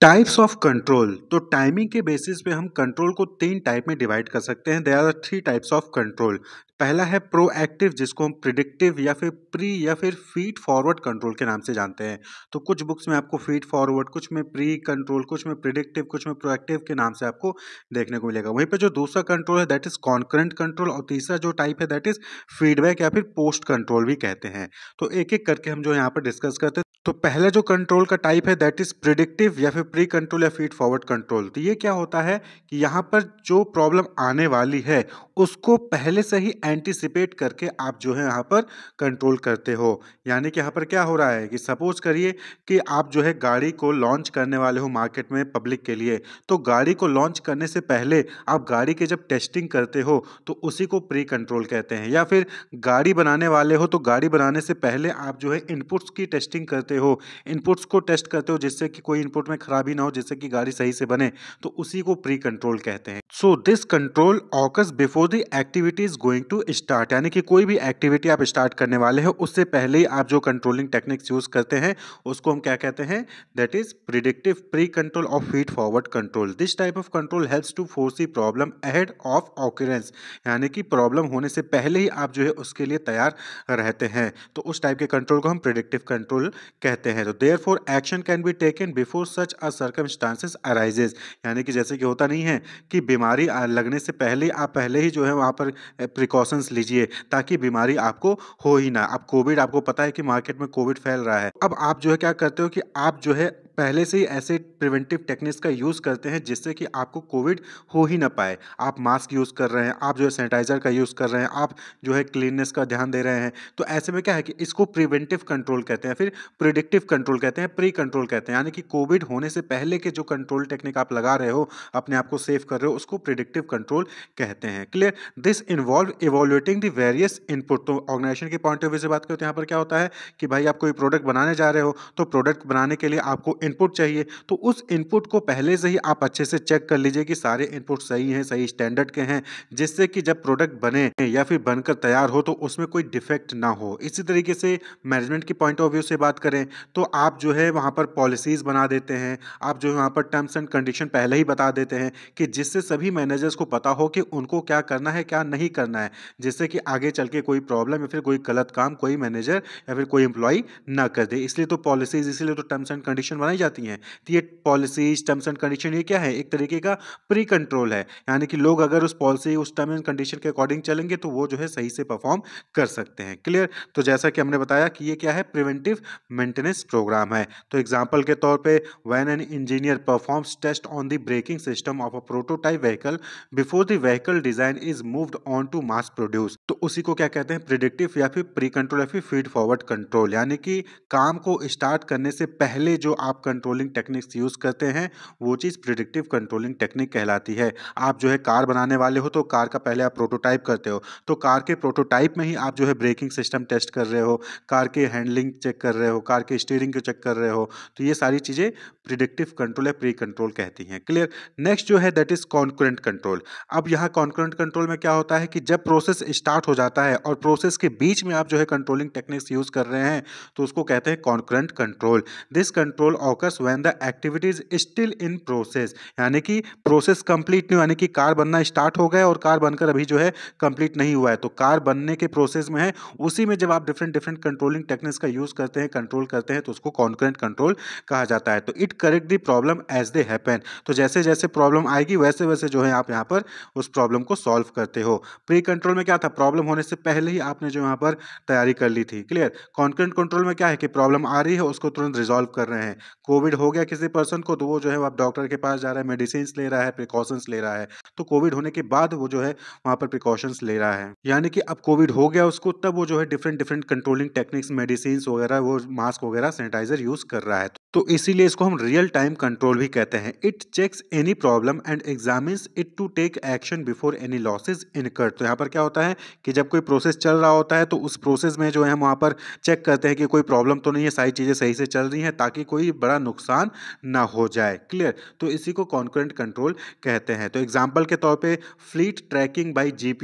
Types of control तो timing के basis पे हम कंट्रोल को तीन टाइप में डिवाइड कर सकते हैं there are three types of control पहला है प्रोएक्टिव जिसको हम प्रिडिक्टिव या फिर प्री या फिर फीड फॉरवर्ड कंट्रोल के नाम से जानते हैं तो कुछ बुक्स में आपको फीड फॉरवर्ड कुछ में प्री कंट्रोल कुछ में प्रिडिक्टिव कुछ में प्रोएक्टिव के नाम से आपको देखने को मिलेगा वहीं पर जो दूसरा कंट्रोल है दैट इज कॉन्करेंट कंट्रोल और तीसरा जो टाइप है दैट इज फीडबैक या फिर पोस्ट कंट्रोल भी कहते हैं तो एक एक करके हम जो यहाँ पर डिस्कस करते हैं तो पहला जो कंट्रोल का टाइप है दैट इज प्रिडिक्टिव या फिर प्री कंट्रोल या फीड फॉरवर्ड कंट्रोल तो ये क्या होता है कि यहाँ पर जो प्रॉब्लम आने वाली है उसको पहले से ही एंटिसिपेट करके आप जो है यहाँ पर कंट्रोल करते हो यानी कि यहाँ पर क्या हो रहा है कि सपोज करिए कि आप जो है गाड़ी को लॉन्च करने वाले हो मार्केट में पब्लिक के लिए तो गाड़ी को लॉन्च करने से पहले आप गाड़ी के जब टेस्टिंग करते हो तो उसी को प्री कंट्रोल कहते हैं या फिर गाड़ी बनाने वाले हो तो गाड़ी बनाने से पहले आप जो है इनपुट्स की टेस्टिंग करते हो इनपुट्स को टेस्ट करते हो जिससे कि कोई इनपुट में खराबी ना हो जिससे कि गाड़ी सही से बने तो उसी को प्री कंट्रोल कहते हैं so this control occurs before the activity is going to to start यानी कि कोई भी एक्टिविटी आप स्टार्ट करने वाले हैं उससे पहले ही आप जो कंट्रोलिंग टेक्निक्स यूज़ करते हैं उसको हम क्या कहते हैं that is predictive pre control of feed forward control this type of control helps to force foresee problem ahead of occurrence यानी कि प्रॉब्लम होने से पहले ही आप जो है उसके लिए तैयार रहते हैं तो उस टाइप के कंट्रोल को हम प्रिडिक्टिव कंट्रोल कहते हैं तो therefore action can be taken before such a circumstances arises यानी कि जैसे कि होता नहीं है कि बीमारी लगने से पहले आप पहले ही जो है वहाँ पर प्रिकॉशन प्रिकॉशंस लीजिए ताकि बीमारी आपको हो ही ना अब कोविड आपको पता है कि मार्केट में कोविड फैल रहा है अब आप जो है क्या करते हो कि आप जो है पहले से ही ऐसे प्रिवेंटिव टेक्निक्स का यूज़ करते हैं जिससे कि आपको कोविड हो ही ना पाए आप मास्क यूज़ कर रहे हैं आप जो है सैनिटाइज़र का यूज़ कर रहे हैं आप जो है क्लीननेस का ध्यान दे रहे हैं तो ऐसे में क्या है कि इसको प्रिवेंटिव कंट्रोल कहते हैं फिर प्रिडिक्टिव कंट्रोल कहते हैं प्री कंट्रोल कहते हैं यानी कि कोविड होने से पहले के जो कंट्रोल टेक्निक आप लगा रहे हो अपने आप को सेफ कर रहे हो उसको प्रिडिक्टिव कंट्रोल कहते हैं clear this involve evaluating the various input तो ऑर्गेनाइजेशन के पॉइंट ऑफ व्यू से बात करें तो यहाँ पर क्या होता है कि भाई आप कोई प्रोडक्ट बनाने जा रहे हो तो प्रोडक्ट बनाने के लिए आपको इनपुट चाहिए तो उस इनपुट को पहले से ही आप अच्छे से चेक कर लीजिए कि सारे इनपुट सही हैं सही स्टैंडर्ड के हैं जिससे कि जब प्रोडक्ट बने या फिर बनकर तैयार हो तो उसमें कोई डिफेक्ट ना हो इसी तरीके से मैनेजमेंट की पॉइंट ऑफ व्यू से बात करें तो आप जो है वहाँ पर पॉलिसीज़ बना देते हैं आप जो है वहाँ पर टर्म्स एंड कंडीशन पहले ही बता देते हैं कि जिससे सभी मैनेजर्स को पता हो कि उनको क्या करना है क्या नहीं करना है जिससे कि आगे चल के कोई प्रॉब्लम या फिर कोई गलत काम कोई मैनेजर या फिर कोई एम्प्लॉय ना कर दे इसलिए तो पॉलिसीज़ इसीलिए तो टर्म्स एंड कंडीशन बनाई बनाई जाती हैं तो ये पॉलिसीज टर्म्स एंड कंडीशन ये क्या है एक तरीके का प्री कंट्रोल है यानी कि लोग अगर उस पॉलिसी उस टर्म एंड कंडीशन के अकॉर्डिंग चलेंगे तो वो जो है सही से परफॉर्म कर सकते हैं क्लियर तो जैसा कि हमने बताया कि ये क्या है प्रिवेंटिव मेंटेनेंस प्रोग्राम है तो एग्जाम्पल के तौर पर when an engineer performs test on the braking system of a prototype vehicle before the vehicle design is moved on to mass produce तो उसी को क्या कहते हैं प्रिडिक्टिव या फिर प्री कंट्रोल या फिर फीड फॉरवर्ड कंट्रोल यानी कि काम को स्टार्ट करने से पहले जो आप कंट्रोलिंग टेक्निक्स यूज़ करते हैं वो चीज़ प्रिडिक्टिव कंट्रोलिंग टेक्निक कहलाती है आप जो है कार बनाने वाले हो तो कार का पहले आप प्रोटोटाइप करते हो तो कार के प्रोटोटाइप में ही आप जो है ब्रेकिंग सिस्टम टेस्ट कर रहे हो कार के हैंडलिंग चेक कर रहे हो कार के स्टीयरिंग को चेक कर रहे हो तो ये सारी चीज़ें प्रिडिक्टिव कंट्रोल या प्री कंट्रोल कहती हैं क्लियर नेक्स्ट जो है दैट इज़ कॉन्क्रेंट कंट्रोल अब यहाँ कॉन्क्रेंट कंट्रोल में क्या होता है कि जब प्रोसेस स्टार्ट स्टार्ट हो जाता है और प्रोसेस के बीच में आप जो है कंट्रोलिंग टेक्निक्स यूज़ कर रहे हैं तो उसको कहते हैं concurrent control this control occurs when the activities still in process यानी कि प्रोसेस कंप्लीट नहीं यानी कि कार बनना स्टार्ट हो गया और कार बनकर अभी जो है कंप्लीट नहीं हुआ है तो कार बनने के प्रोसेस में है उसी में जब आप डिफरेंट डिफरेंट कंट्रोलिंग टेक्निक्स का यूज़ करते हैं कंट्रोल करते हैं तो उसको कॉन्क्रेंट कंट्रोल कहा जाता है तो it correct the problem as they happen तो जैसे जैसे प्रॉब्लम आएगी वैसे वैसे जो है आप यहाँ पर उस प्रॉब्लम को सॉल्व करते हो प्री कंट्रोल में क्या था प्रॉब्लम प्रॉब्लम होने से पहले ही आपने जो यहाँ पर तैयारी कर ली थी क्लियर कॉन्करेंट कंट्रोल में क्या है कि प्रॉब्लम आ रही है उसको तुरंत रिजॉल्व कर रहे हैं कोविड हो गया किसी पर्सन को तो वो जो है आप डॉक्टर के पास जा रहा है मेडिसिन ले रहा है प्रिकॉशंस ले रहा है तो कोविड होने के बाद वो जो है वहाँ पर प्रिकॉशंस ले रहा है यानी कि अब कोविड हो गया उसको तब वो जो है different different controlling techniques medicine वगैरह वो मास्क वगैरह सैनिटाइजर यूज कर रहा है तो इसीलिए इसको हम रियल टाइम कंट्रोल भी कहते हैं it checks any problem and examine it to take action before any losses incurred तो यहाँ पर क्या होता है कि जब कोई प्रोसेस चल रहा होता है तो उस प्रोसेस में जो है हम वहाँ पर चेक करते हैं कि कोई प्रॉब्लम तो नहीं है सारी चीज़ें सही से चल रही हैं ताकि कोई बड़ा नुकसान ना हो जाए क्लियर तो इसी को कॉन्करेंट कंट्रोल कहते हैं तो एग्जाम्पल के तौर पर फ्लीट ट्रैकिंग बाई जी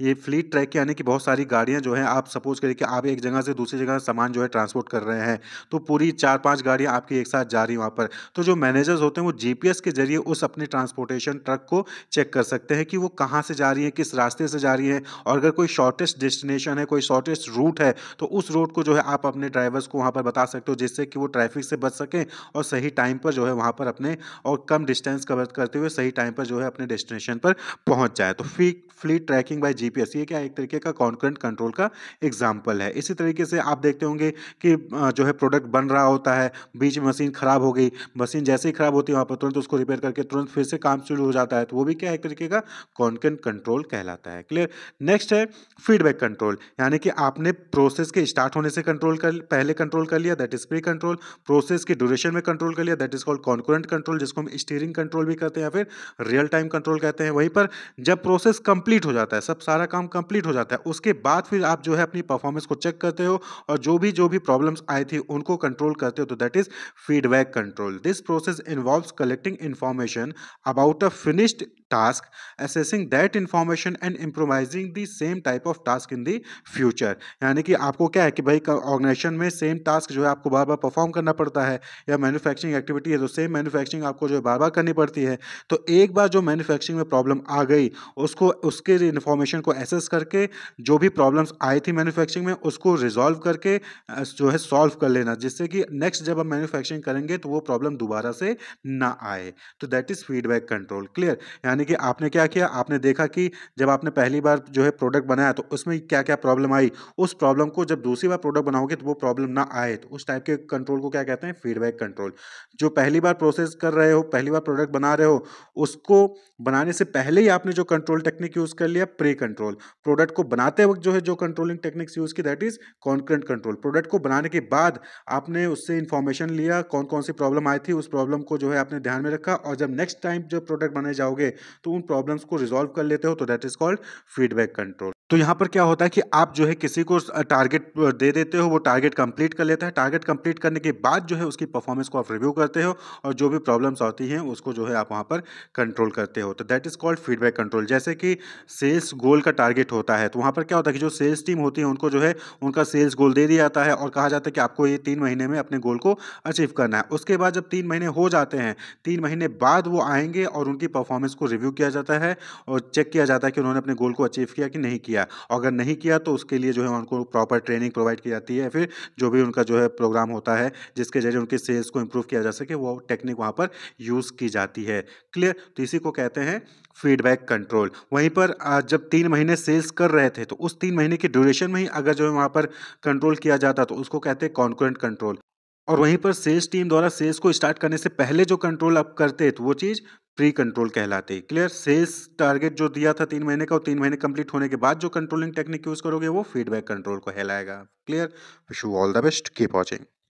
ये फ्लीट ट्रैक यानी कि बहुत सारी गाड़ियाँ जो हैं आप सपोज करिए कि आप एक जगह से दूसरी जगह सामान जो है ट्रांसपोर्ट कर रहे हैं तो पूरी चार पाँच गाड़ियाँ आपकी एक साथ जा रही वहाँ पर तो जो मैनेजर्स होते हैं वो जी के जरिए उस अपने ट्रांसपोर्टेशन ट्रक को चेक कर सकते हैं कि वो कहाँ से जा रही है किस रास्ते से जा रही है और अगर अगर कोई शॉर्टेस्ट डेस्टिनेशन है कोई शॉर्टेस्ट रूट है तो उस रूट को जो है आप अपने ड्राइवर्स को वहाँ पर बता सकते हो जिससे कि वो ट्रैफिक से बच सकें और सही टाइम पर जो है वहाँ पर अपने और कम डिस्टेंस कवर करते हुए सही टाइम पर जो है अपने डेस्टिनेशन पर पहुँच जाए तो फी फ्लीट ट्रैकिंग बाय जीपीएस ये क्या एक तरीके का कॉन्करेंट कंट्रोल का एग्जाम्पल है इसी तरीके से आप देखते होंगे कि जो है प्रोडक्ट बन रहा होता है बीच में मशीन ख़राब हो गई मशीन जैसे ही ख़राब होती है वहाँ पर तुरंत उसको रिपेयर करके तुरंत फिर से काम शुरू हो जाता है तो वो भी क्या एक तरीके का कॉन्करेंट कंट्रोल कहलाता है क्लियर नेक्स्ट है फीडबैक कंट्रोल यानी कि आपने प्रोसेस के स्टार्ट होने से कंट्रोल कर पहले कंट्रोल कर लिया that is pre control process के ड्यूरेशन में कंट्रोल कर लिया that is called concurrent control जिसको हम स्टीयरिंग कंट्रोल भी कहते हैं या फिर रियल टाइम कंट्रोल कहते हैं वहीं पर जब प्रोसेस कंप्लीट हो जाता है सब सारा काम कंप्लीट हो जाता है उसके बाद फिर आप जो है अपनी परफॉर्मेंस को चेक करते हो और जो भी जो भी प्रॉब्लम्स आई थी उनको कंट्रोल करते हो तो that is feedback control this process involves collecting information about a finished task, assessing that information and improvising the same type of task in the future. यानी कि आपको क्या है कि भाई ऑर्गेनाइजेशन में सेम टास्क जो है आपको बार बार परफॉर्म करना पड़ता है या मैन्युफैक्चरिंग एक्टिविटी है तो सेम मैन्युफैक्चरिंग आपको जो है बार बार करनी पड़ती है तो एक बार जो मैन्युफैक्चरिंग में प्रॉब्लम आ गई उसको उसके इन्फॉर्मेशन को एसेस करके जो भी प्रॉब्लम्स आई थी मैन्युफैक्चरिंग में उसको रिजॉल्व करके जो है सॉल्व कर लेना जिससे कि नेक्स्ट जब हम मैन्युफैक्चरिंग करेंगे तो वो प्रॉब्लम दोबारा से ना आए तो that is feedback control clear यानी यानी कि आपने क्या किया आपने देखा कि जब आपने पहली बार जो है प्रोडक्ट बनाया तो उसमें क्या क्या प्रॉब्लम आई उस प्रॉब्लम को जब दूसरी बार प्रोडक्ट बनाओगे तो वो प्रॉब्लम ना आए तो उस टाइप के कंट्रोल को क्या कहते हैं फीडबैक कंट्रोल जो पहली बार प्रोसेस कर रहे हो पहली बार प्रोडक्ट बना रहे हो उसको बनाने से पहले ही आपने जो कंट्रोल टेक्निक यूज़ कर लिया प्री कंट्रोल प्रोडक्ट को बनाते वक्त जो है जो कंट्रोलिंग टेक्निक्स यूज़ की that is concurrent control product को बनाने के बाद आपने उससे इन्फॉर्मेशन लिया कौन कौन सी प्रॉब्लम आई थी उस प्रॉब्लम को जो है आपने ध्यान में रखा और जब नेक्स्ट टाइम जो प्रोडक्ट बनाए जाओगे तो उन प्रॉब्लम्स को रिजॉल्व कर लेते हो तो that is called feedback control तो यहाँ पर क्या होता है कि आप जो है किसी को टारगेट दे देते हो वो टारगेट कंप्लीट कर लेता है टारगेट कंप्लीट करने के बाद जो है उसकी परफॉर्मेंस को आप रिव्यू करते हो और जो भी प्रॉब्लम्स आती हैं उसको जो है आप वहाँ पर कंट्रोल करते हो तो that is called feedback control जैसे कि सेल्स गोल का टारगेट होता है तो वहाँ पर क्या होता है कि जो सेल्स टीम होती है उनको जो है उनका सेल्स गोल दे दिया जाता है और कहा जाता है कि आपको ये तीन महीने में अपने गोल को अचीव करना है उसके बाद जब तीन महीने हो जाते हैं तीन महीने बाद वो आएंगे और उनकी परफॉर्मेंस को रिव्यू किया जाता है और चेक किया जाता है कि उन्होंने अपने गोल को अचीव किया कि नहीं किया किया अगर नहीं किया तो उसके लिए जो है उनको प्रॉपर ट्रेनिंग प्रोवाइड की जाती है फिर जो भी उनका जो है प्रोग्राम होता है जिसके जरिए उनकी सेल्स को इम्प्रूव किया जा सके वो टेक्निक वहाँ पर यूज़ की जाती है क्लियर तो इसी को कहते हैं फीडबैक कंट्रोल वहीं पर जब तीन महीने सेल्स कर रहे थे तो उस तीन महीने की ड्यूरेशन में ही अगर जो है वहाँ पर कंट्रोल किया जाता तो उसको कहते हैं कॉन्क्रेंट कंट्रोल और वहीं पर सेल्स टीम द्वारा सेल्स को स्टार्ट करने से पहले जो कंट्रोल आप करते तो वो चीज़ प्री कंट्रोल कहलाते हैं क्लियर सेल्स टारगेट जो दिया था तीन महीने का और तीन महीने कंप्लीट होने के बाद जो कंट्रोलिंग टेक्निक यूज़ करोगे वो फीडबैक कंट्रोल को कहलाएगा clear wish you all the best keep watching